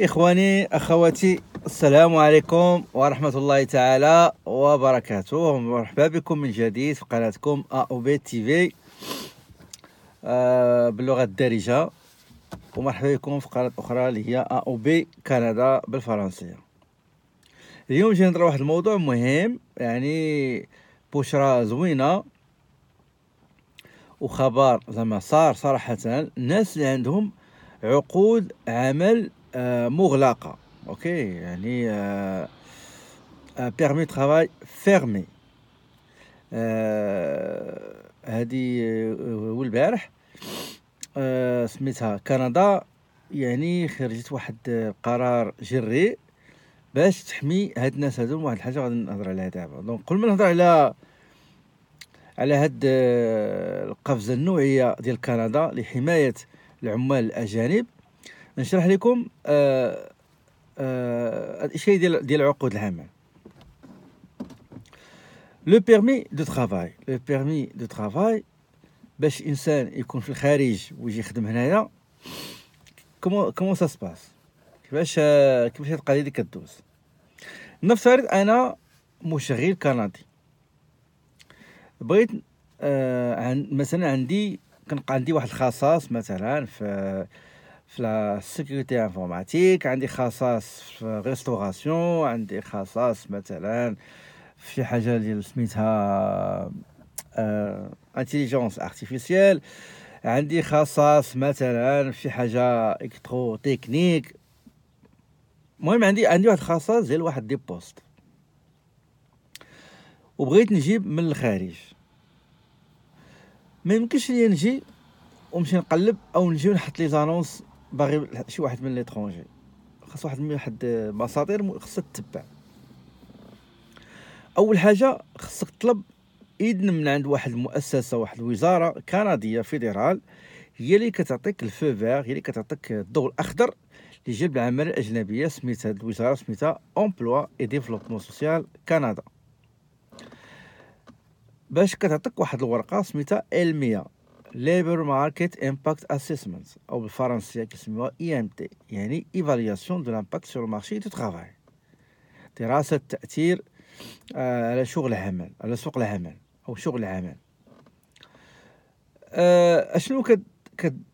إخواني أخواتي السلام عليكم ورحمة الله تعالى وبركاته مرحبا بكم من جديد في قناتكم أو بي تي في باللغة الدارجة ومرحبا بكم في قناة أخرى اللي هي أو بي كندا بالفرنسية اليوم جاي نهضر واحد الموضوع مهم يعني بشرى زوينة وخبر زعما صار صراحة الناس اللي عندهم عقود عمل آه، مغلقه اوكي يعني بيرمي ترافاي فيرمي هذه آه، البارح آه، سميتها كندا يعني خرجت واحد القرار جري باش تحمي هاد الناس هادو واحد الحاجه غادي نهضر عليها دابا دونك قبل ما نهضر على على هاد القفزه النوعيه ديال كندا لحمايه العمال الاجانب نشرح لكم آه آه الشيء ديال ديال عقود العمل لو بيرمي دو ترافاي لو بيرمي دو ترافاي باش انسان يكون في الخارج ويجي يخدم هنايا كومون كومون سا سباس كيفاش كيفاش القضيه ديك كدوز نفترض انا مشغل كندي بغيت آه عن مثلا عندي كنبقى عندي واحد الخصاص مثلا في في سيكوريتي انفورماتيك عندي خصاص في ريستوراسيون عندي خصاص مثلا في حاجه اللي سميتها انتيليجونس آه، ارتيفيسيال عندي خصاص مثلا في حاجه الكترو تكنيك المهم عندي عندي واحد خصاص ديال واحد دي بوست وبغيت نجيب من الخارج ما يمكنش ليا نجي ونمشي نقلب او نجي نحط لي زانونس باغي شي واحد من ليترونجي خاص واحد من واحد المساطير خاصها تتبع اول حاجه خاصك تطلب اذن من عند واحد المؤسسه واحد الوزاره كنديه فيدرال هي اللي كتعطيك الفو فيغ هي اللي كتعطيك الضوء الاخضر لجلب العماله الاجنبيه سميتها هاد الوزاره سميتها امبلوا اي ديفلوبمون سوسيال كندا باش كتعطيك واحد الورقه سميتها علميه ليبر ماركت امباكت Assessment او بالفرنسيه كيسموها اي ام تي يعني ايفالياسيون دو لامباكت سور مارشي دو ترافاي دراسه تأثير على شغل العمل على سوق العمل او شغل العمل اشنو كد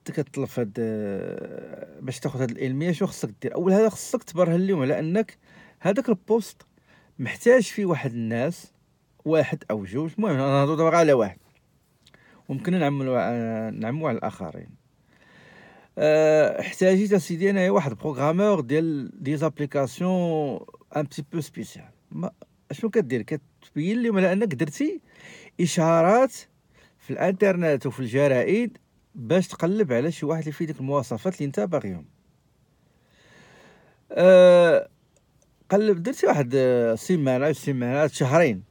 كتطلب هاد آه، باش تاخذ هاد العلميه شنو خصك دير اول هذا خصك تبرهن اليوم على انك هذاك البوست محتاج فيه واحد الناس واحد او جوج المهم انا نهضر دابا على واحد ممكن نعملو نعمو على الاخرين أه، احتاجيت اسيدي انايا واحد بروغرامور ديال دي زابليكاسيون ان بيتي بو سبيسيال شنو كدير كتبين لهم على انك درتي اشارات في الانترنت وفي الجرائد باش تقلب على شي واحد اللي فيه ديك المواصفات اللي انت باغيهم أه قلب درتي واحد سيمانه سيمانات شهرين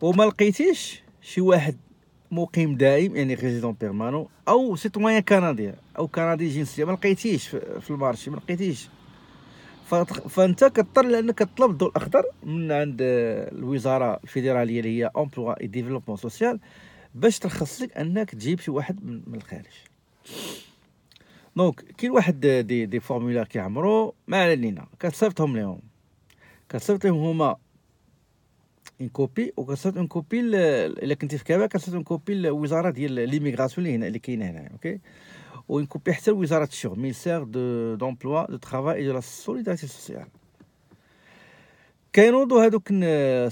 وما لقيتيش شي واحد مقيم دائم يعني ريزيدون بيرمانون او سيتوان كندي او كندي جنسيه ما لقيتيش في المارشي ما لقيتيش فانت كضطر لانك تطلب الضوء الاخضر من عند آه، الوزاره الفيدراليه اللي هي امبلوا اي ديفلوبمون سوسيال باش ترخص لك انك تجيب شي واحد من الخارج دونك كاين واحد دي دي فورمولير كيعمرو ما علينا كتصيفطهم لهم كتصيفط لهم هما نكوبي وكنصيفط نكوبي الا كنتي في كابا كنصيفط نكوبي الوزاره ديال ليميغراسيون اللي هنا اللي كاينه هنا اوكي كوبي حتى لوزاره الشغل ميسير دو دومبلوا دو ترافاي اي دو لا سوليداريتي سوسيال كينوضوا هذوك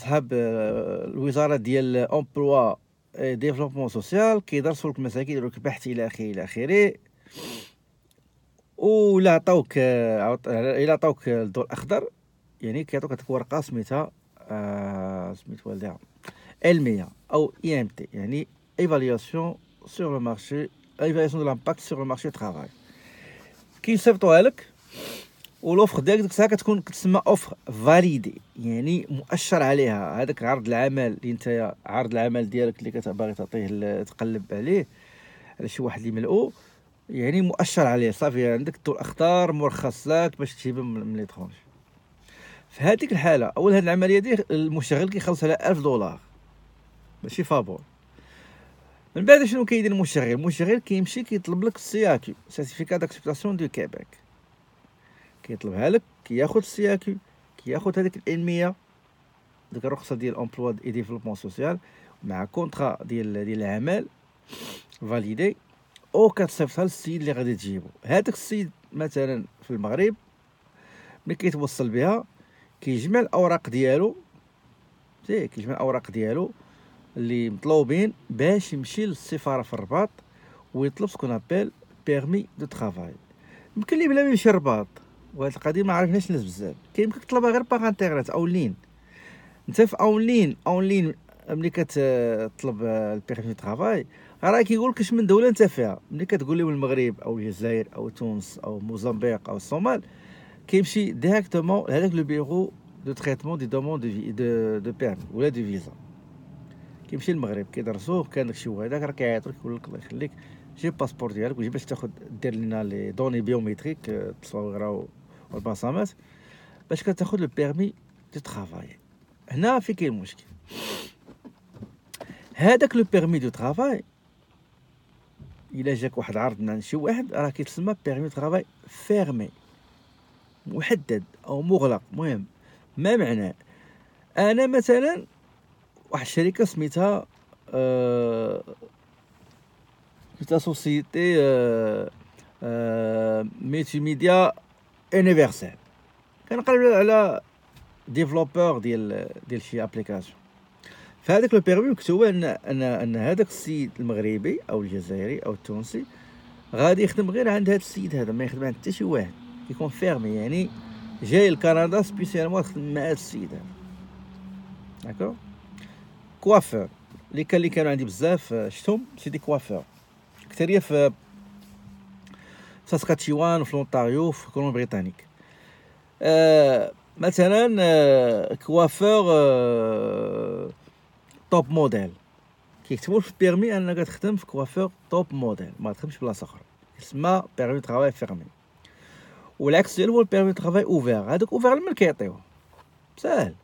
صحاب الوزاره ديال امبلوا ديفلوبمون سوسيال كيدرسوا لك المساكين يديروا لك بحث الى اخره الى اخره و الى عطاوك الا عطاوك الضوء الاخضر يعني كيعطوك هذيك ورقه سميتها سميتو والدها علميه او اي ام تي يعني ايفالياسيون سور لو مارشي ايفالياسيون دو لامباكت سور لو مارشي ترافاي كيصيفطوها لك والوفر ديالك ديك الساعه كتكون كتسمى اوفر فاليدي يعني مؤشر عليها هذاك عرض العمل اللي انت عرض العمل ديالك اللي كتباغي تعطيه تقلب عليه على شي واحد اللي ملؤو يعني مؤشر عليه صافي عندك الضوء الاخضر مرخص لك باش تجيب من لي ترونج في هذيك الحاله اول هذه العمليه دي المشتغل كيخلص على 1000 دولار ماشي فابور من بعد شنو كيدير المشتغل المشتغل كيمشي كيطلب لك السياكي سيرتيفيكا داكسبتاسيون دو كيبيك كيطلبها لك كياخد السياكي كياخد هذيك العلميه ديك الرخصه ديال امبلوا دي ديفلوبمون سوسيال مع كونطرا ديال ديال العمل فاليدي او كتصيفطها للسيد اللي غادي تجيبو هذاك السيد مثلا في المغرب ملي كيتوصل بها كيجمع الاوراق ديالو تيه كيجمع الاوراق ديالو اللي مطلوبين باش يمشي للسفاره في الرباط ويطلب سكون ابيل بيرمي دو ترافاي يمكن لي بلا ما يمشي الرباط وهاد القضيه ما عرفناش الناس بزاف كيمكن تطلبها غير باغ انترنت او لين انت في اون لين اون لين ملي كتطلب البيرمي ترافاي راه كيقول لك من دوله انت فيها ملي كتقول لهم المغرب او الجزائر او تونس او موزمبيق او الصومال كيمشي ديريكتومون لهذاك لو بيرو دو تريتمون دي دومون دو دو دو بيرم ولا دو فيزا كيمشي للمغرب كيدرسوه كان داكشي هو هذاك راه كيعيطو لك لك الله يخليك جيب الباسبور ديالك وجيب باش تاخذ دير لنا لي دوني بيوميتريك و والبصمات باش كتاخذ لو بيرمي دو ترافاي هنا في كاين مشكل هذاك لو بيرمي دو ترافاي الا جاك واحد عرض من عند شي واحد راه كيتسمى بيرمي دو ترافاي فيرمي محدد او مغلق مهم ما معناه انا مثلا واحد الشركه سميتها أه سميتها سوسيتي أه أه ميتي ميديا انيفرسال كنقلب على ديفلوبور ديال ديال شي ابليكاسيون فهذاك لو بيرمي مكتوب ان ان ان هذاك السيد المغربي او الجزائري او التونسي غادي يخدم غير عند هذا السيد هذا ما يخدم عند حتى شي واحد كيكون فيرمي يعني جاي لكندا سبيسيالمون مع هاد السيد هذا داكور كوافور اللي كان اللي كانوا عندي بزاف شفتهم سي دي كوافور اكثريه في ساسكاتشيوان في لونتاريو في كولون بريطانيك آه مثلا كوافور توب موديل كيكتبوا في البيرمي انك تخدم في كوافور توب موديل ما تخدمش بلاصه اخرى تسمى بيرمي ترافاي فيرمي والعكس ديالو هو البيرمي ترافاي اوفير هذاك اوفير لمن كيعطيوه ساهل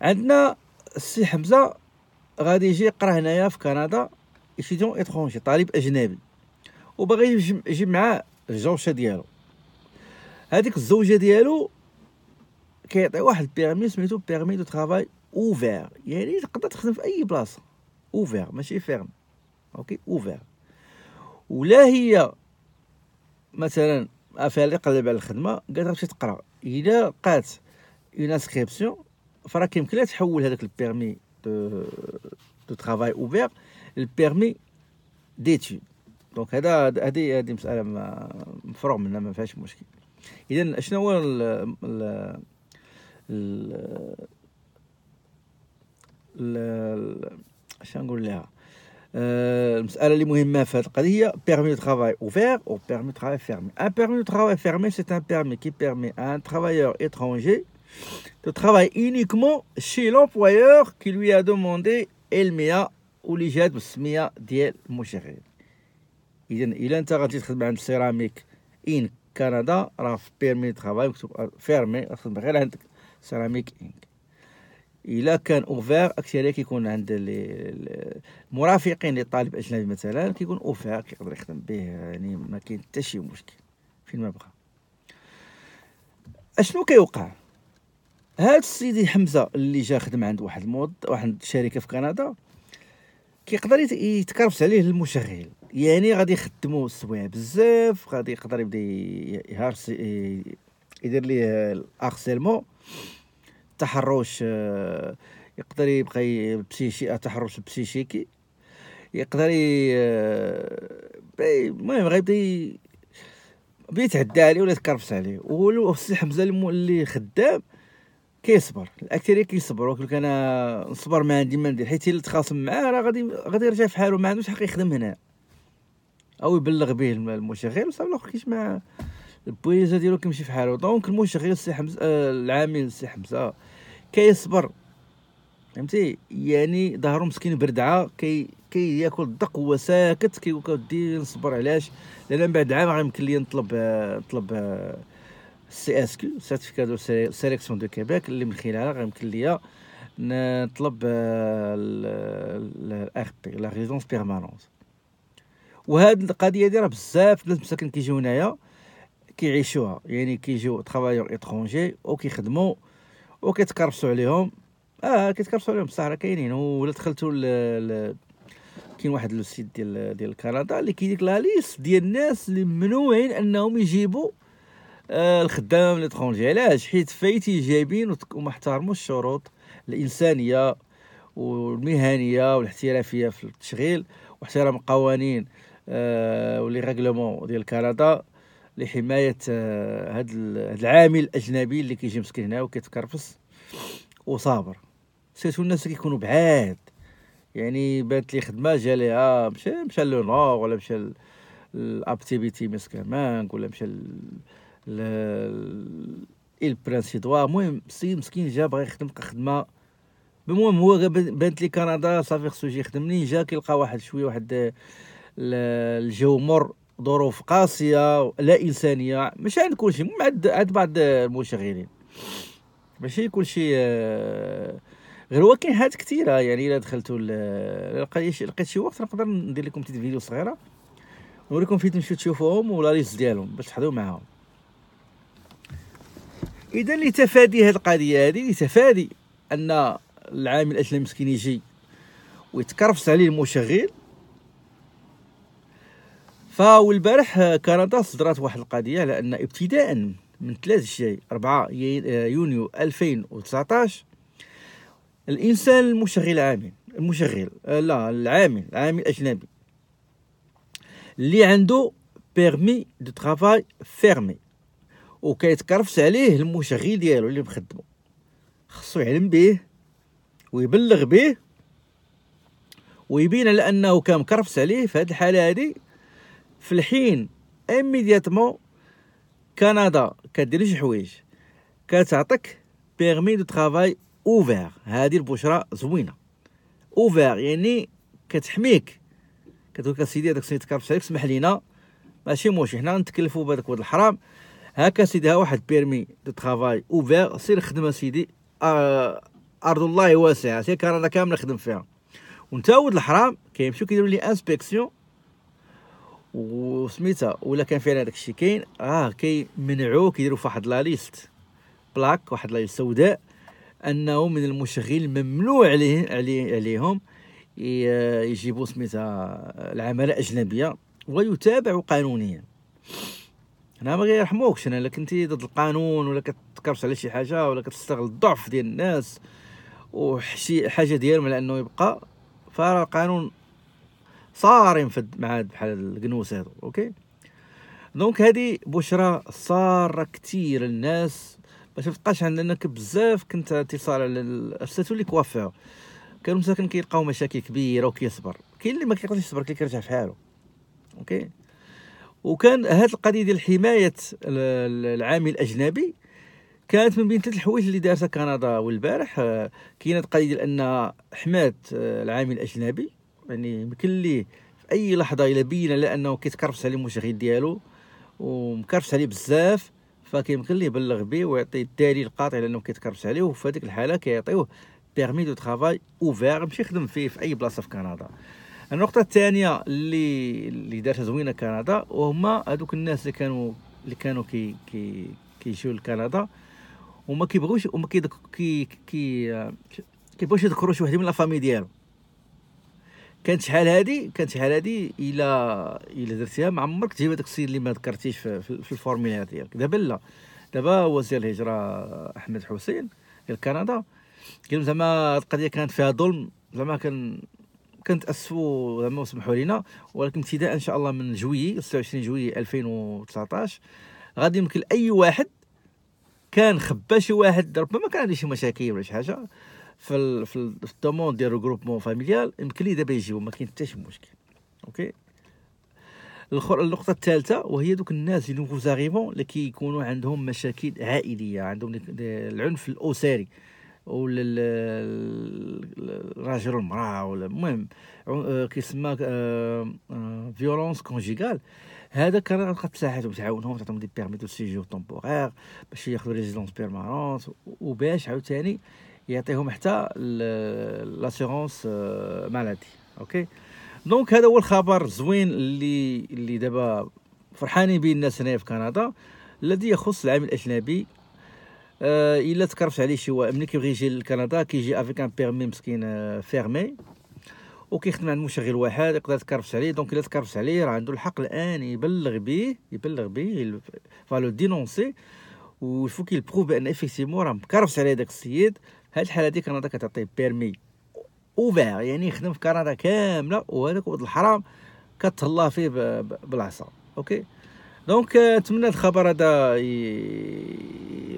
عندنا السي حمزه غادي يجي يقرا هنايا في كندا ايتيديون اترونجي طالب اجنبي وباغي يجيب معاه الجوشه ديالو هذيك الزوجه ديالو كيعطي واحد بيرمي سميتو بيرمي دو ترافاي اوفير يعني تقدر تخدم في اي بلاصه اوفير ماشي فيرم اوكي اوفير ولا هي مثلا فيها اللي قلب على الخدمه قالت غتمشي تقرا الا لقات اون انسكريبسيون فراه كيمكن لها تحول هذاك البيرمي دو دو ترافاي اوفير البيرمي ديتي دونك هذا هذه هذه مساله مفروغ منها ما فيهاش مشكل اذا شنو هو ال ال ال شنو نقول لها Euh, permis de travail ouvert ou permis de travail fermé. Un permis de travail fermé, c'est un permis qui permet à un travailleur étranger de travailler uniquement chez l'employeur qui lui a demandé Elmea ou l'IGED ou Smia Diel Il est interdit de faire une céramique in Canada, un permis de travail fermé, céramique الا كان اوفير اكثريه كيكون عند المرافقين للطالب اجنبي مثلا كيكون اوفير كيقدر يخدم به يعني ما كاين حتى شي مشكل فين ما بغى اشنو كيوقع هاد السيدي حمزه اللي جا خدم عند واحد الموض واحد الشركه في كندا كيقدر يتكرفس عليه المشغل يعني غادي يخدمو السوايع بزاف غادي يقدر يبدا يهارسي يدير ليه الارسيلمون تحرش آه، يقدر يبقى بسيشي تحرش بسيشيكي يقدر آه، المهم غيبدا بيتعدى عليه ولا يتكرفس عليه والسي حمزه اللي خدام كيصبر الاكثر كيصبر وكل كان نصبر ما عندي ما ندير حيت الا تخاصم معاه راه غادي غادي يرجع في حاله ما عندوش حق يخدم هنا او يبلغ به المشغل وصافي الاخر كيش ما البويزا ديالو كيمشي فحالو دونك المشغل السي حمزه آه، العامل السي حمزه كيصبر فهمتي يعني ظهرو مسكين بردعه كي كي ياكل الدق هو ساكت كيقول كودي نصبر علاش لان من بعد عام غيمكن لي نطلب آه، نطلب سي اس كيو سيرتيفيكا دو سيليكسيون دو كيبيك اللي من خلالها غيمكن ليا نطلب الار بي لا ريزونس بيرمانونت وهاد القضيه دي راه بزاف ديال مساكن كيجيو هنايا كيعيشوها يعني كيجيو ترافايور اتخونجي وكيخدموا وكيتكرفسوا عليهم اه كيتكرفسوا عليهم بصح راه كاينين ولا دخلتوا كاين واحد لو سيت ديال ديال كندا اللي كيديك لا ليست ديال الناس اللي ممنوعين انهم يجيبوا آه الخدام ليترونجي علاش حيت فايتي جايبين وما احترموش الشروط الانسانيه والمهنيه والاحترافيه في التشغيل واحترام القوانين آه ولي ريغلومون ديال كندا لحمايه هذا آه، العامل الاجنبي اللي كيجي مسكين هنا وكيتكرفس وصابر سيرتو الناس كيكونوا بعاد يعني بانت لي خدمه جا ليها مشى مشى لونور ولا مشى الابتيفيتي مسكامانك ولا مشى ايل برانس ادوار المهم سي مسكين جا باغي يخدم خدمه المهم هو بانت لي كندا صافي خصو يجي يخدم منين جا كيلقى واحد شويه واحد آه، الجو مر ظروف قاسيه لا انسانيه ماشي عند كل شيء عند عند بعض المشغلين ماشي كل شيء آه، غير هو كاين حاجات كثيره يعني الا دخلتوا لقيت شي وقت نقدر ندير لكم تيت فيديو صغيره نوريكم فين تمشيو تشوفوهم ولا ريس ديالهم باش تحضروا معاهم اذا لتفادي هذه القضيه هذه لتفادي ان العامل الاجنبي مسكين يجي ويتكرفس عليه المشغل فالبارح آه، كندا صدرت واحد القضيه على ان ابتداء من 3 جاي 4 يونيو 2019 الانسان المشغل العامل المشغل آه، لا العامل العامل الاجنبي اللي عنده بيرمي دو ترافاي فيرمي وكيتكرفس عليه المشغل ديالو اللي مخدمو خصو يعلم به ويبلغ به ويبين على انه كان مكرفس عليه في هذه الحاله هذه في الحين اميدياتمون كندا كدير شي حوايج كتعطيك بيرمي دو ترافاي اوفير هذه البشرى زوينه اوفير يعني كتحميك كتقول سيدي هذاك سيدي كارف عليك سمح لينا ماشي موش حنا نتكلفوا بهذاك ولد الحرام هاكا سيدي ها واحد بيرمي دو ترافاي اوفير سير خدمه سيدي آه، ارض الله واسعه سير كندا كامله خدم فيها وانت ولد الحرام كيمشيو كيديروا لي انسبكسيون وسميتها ولا كان فعلا هذاك الشيء كاين راه كيمنعوك يديروا فواحد لا ليست بلاك واحد لا ليست سوداء انه من المشغل ممنوع عليه عليه عليهم يجيبوا سميتها العماله اجنبيه ويتابع قانونيا هنا ما غيرحموكش هنا الا كنتي ضد القانون ولا كتكرش على شي حاجه ولا كتستغل الضعف ديال الناس وحشي حاجه ديالهم على انه يبقى فراه القانون صارم في مع بحال القنوس هادو اوكي دونك هادي بشرى صار كثير الناس ما تبقاش عندنا بزاف كنت اتصال على سيرتو لي كوافير كانوا مساكن كيلقاو مشاكل كبيره وكيصبر كاين اللي ما كيقدرش يصبر كيرجع في حاله اوكي وكان هاد القضيه ديال حمايه العامل الاجنبي كانت من بين ثلاث الحوايج اللي دارتها كندا والبارح آه، كاينه القضيه ديال ان حمات آه، العامل الاجنبي يعني يمكن ليه في اي لحظه الى بين لانه كيتكرفس عليه المشاهد ديالو ومكرفس عليه بزاف فكيمكن ليه يبلغ به ويعطي الدليل القاطع لانه كيتكرفس عليه وفي هذيك الحاله كيعطيوه بيرمي دو ترافاي اوفير باش يخدم فيه في اي بلاصه في كندا النقطه الثانيه اللي اللي دارتها زوينه كندا وهما هذوك الناس اللي كانوا اللي كانوا كي كي كيجيو لكندا وما كيبغيوش وما كي كي كيبغيوش يذكروا شي واحد من لافامي ديالو كانت شحال هادي كانت شحال هادي الا الا درتيها ما عمرك تجيب هذاك السيد اللي ما ذكرتيش في, في ديالك دابا لا دابا وزير الهجره احمد حسين ديال كندا قال زعما القضيه كانت فيها ظلم زعما كان كنتاسفوا زعما وسمحوا لينا ولكن ابتداء ان شاء الله من جويي 26 جويي 2019 غادي يمكن اي واحد كان خبا شي واحد ربما كان عنده شي مشاكل ولا شي حاجه في ال في الدوموند ديال الجروبمون فاميليال يمكن لي دابا يجيو ما كاين حتى شي مشكل اوكي الخر... النقطه الثالثه وهي دوك الناس اللي نوفو زاريفون اللي كيكونوا عندهم مشاكل عائليه عندهم العنف الاسري ولا الراجل والمراه ولا المهم آه، كيسمى فيولونس آه، كونجيكال آه، هذا كان تساعدهم تعاونهم تعطيهم دي بيرمي دو سيجور تومبوغيغ باش ياخذوا ريزيدونس بيرمانونت وباش عاوتاني يعطيهم حتى لاسيغونس آه، مالادي اوكي دونك هذا هو الخبر زوين اللي اللي دابا فرحانين به الناس هنا في كندا الذي يخص العامل الاجنبي آه الا تكرفت عليه شي واحد ملي كيبغي يجي لكندا كيجي افيك ان بيرمي مسكين فيرمي آه، وكيخدم عند مشغل واحد يقدر تكرفس عليه دونك الا تكرفس عليه راه عنده الحق الان يبلغ به يبلغ به فالو دينونسي وفوكي البروف بروف بان افيكتيمون راه مكرفس عليه داك السيد هاد الحاله هذيك كندا كتعطي بيرمي اوفير يعني يخدم في كندا كامله وهذاك ولد الحرام كتهلا فيه بالعصا اوكي دونك آه، نتمنى الخبر هذا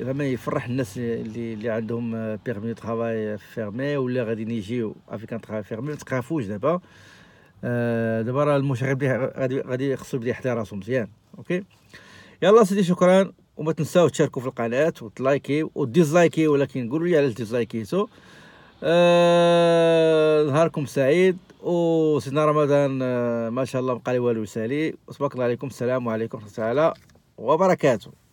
زعما يفرح الناس اللي اللي عندهم بيرمي طرافاي فيرمي ولا غاديين يجيو افيك ان طرافاي فيرمي ما تخافوش دابا آه، دابا راه المشغل غادي غادي خصو يبدا يحترم راسو مزيان اوكي يلا سيدي شكرا وما تنساو تشاركوا في القناه وتلايكي وديزلايكي ولكن قولوا لي علاش ديزلايكيتو آه نهاركم سعيد وسيدنا رمضان آه ما شاء الله بقى لي والو يسالي وتبارك الله عليكم السلام عليكم ورحمه الله وبركاته